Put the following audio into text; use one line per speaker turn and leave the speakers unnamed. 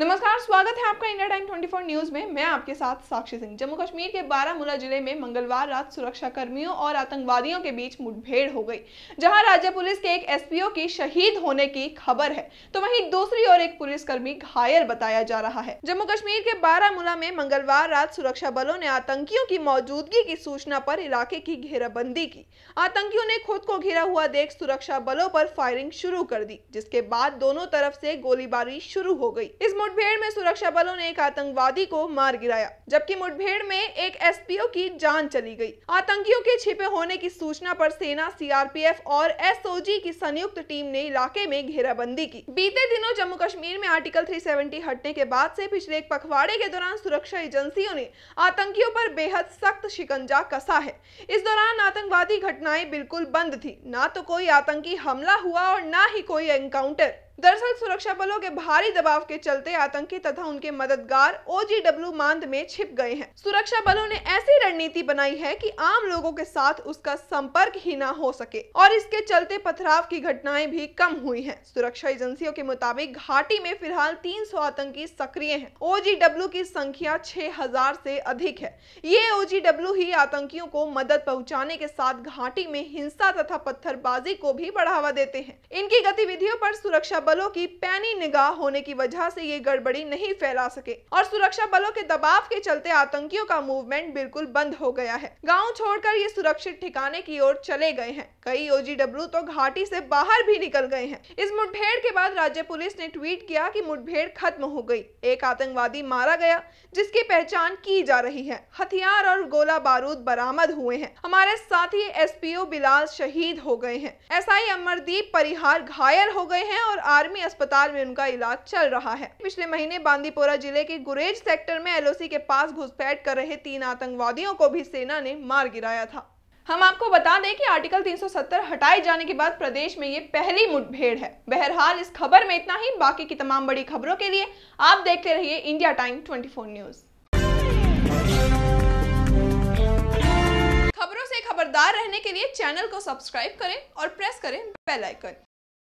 नमस्कार स्वागत है आपका इंडिया टाइम 24 न्यूज में मैं आपके साथ साक्षी सिंह जम्मू कश्मीर के बारामूला जिले में मंगलवार रात सुरक्षा कर्मियों और आतंकवादियों के बीच मुठभेड़ हो गई जहां राज्य पुलिस के एक एसपीओ की शहीद होने की खबर है तो वहीं दूसरी ओर एक पुलिसकर्मी घायल बताया जा रहा है जम्मू कश्मीर के बारामूला में मंगलवार रात सुरक्षा बलों ने आतंकियों की मौजूदगी की सूचना पर इलाके की घेराबंदी की आतंकियों ने खुद को घिरा हुआ देख सुरक्षा बलों पर फायरिंग शुरू कर दी जिसके बाद दोनों तरफ से गोलीबारी शुरू हो गई इस मुठभेड़ में सुरक्षा बलों ने एक आतंकवादी को मार गिराया जबकि मुठभेड़ में एक एसपीओ की जान चली गई आतंकियों के छिपे होने की सूचना पर सेना सीआरपीएफ और एसओजी की संयुक्त टीम ने इलाके में घेराबंदी की बीते दिनों जम्मू कश्मीर में आर्टिकल 370 हटने के बाद से पिछले एक पखवाड़े के दौरान सुरक्षा एजेंसियों ने आतंकियों आरोप बेहद सख्त शिकंजा कसा है इस दौरान आतंकवादी घटनाएं बिल्कुल बंद थी न तो कोई आतंकी हमला हुआ और न ही कोई एनकाउंटर दरअसल सुरक्षा बलों के भारी दबाव के चलते आतंकी तथा उनके मददगार ओ जी डब्ल्यू मांद में छिप गए हैं सुरक्षा बलों ने ऐसी रणनीति बनाई है कि आम लोगों के साथ उसका संपर्क ही ना हो सके और इसके चलते पथराव की घटनाएं भी कम हुई हैं। सुरक्षा एजेंसियों के मुताबिक घाटी में फिलहाल 300 आतंकी सक्रिय हैं। ओजीडब्ल्यू की संख्या हजार से अधिक है ये डब्ल्यू ही आतंकियों को मदद पहुँचाने के साथ घाटी में हिंसा तथा पत्थरबाजी को भी बढ़ावा देते हैं इनकी गतिविधियों पर सुरक्षा बलों की पैनी निगाह होने की वजह से ये गड़बड़ी नहीं फैला सके और सुरक्षा बलों के दबाव के चलते आतंकियों का मूवमेंट बिल्कुल बंद हो गया है गाँव छोड़कर ये सुरक्षित ठिकाने की ओर चले गए हैं कई ओ तो घाटी से बाहर भी निकल गए हैं इस मुठभेड़ के बाद राज्य पुलिस ने ट्वीट किया कि मुठभेड़ खत्म हो गयी एक आतंकवादी मारा गया जिसकी पहचान की जा रही है हथियार और गोला बारूद बरामद हुए हैं हमारे साथी एसपीओ बिलाल शहीद हो गए हैं एसआई अमरदीप परिहार घायल हो गए हैं और आर्मी अस्पताल में उनका इलाज चल रहा है पिछले महीने बांदीपोरा जिले के गुरेज सेक्टर में एलओसी के पास घुसपैठ कर रहे तीन आतंकवादियों को भी सेना ने मार गिराया था हम आपको बता दें कि आर्टिकल 370 हटाए जाने के बाद प्रदेश में ये पहली मुठभेड़ है बहरहाल इस खबर में इतना ही बाकी की तमाम बड़ी खबरों के लिए आप देखते रहिए इंडिया टाइम ट्वेंटी न्यूज खबरों से खबरदार रहने के लिए चैनल को सब्सक्राइब करें और प्रेस करें बेल आइकन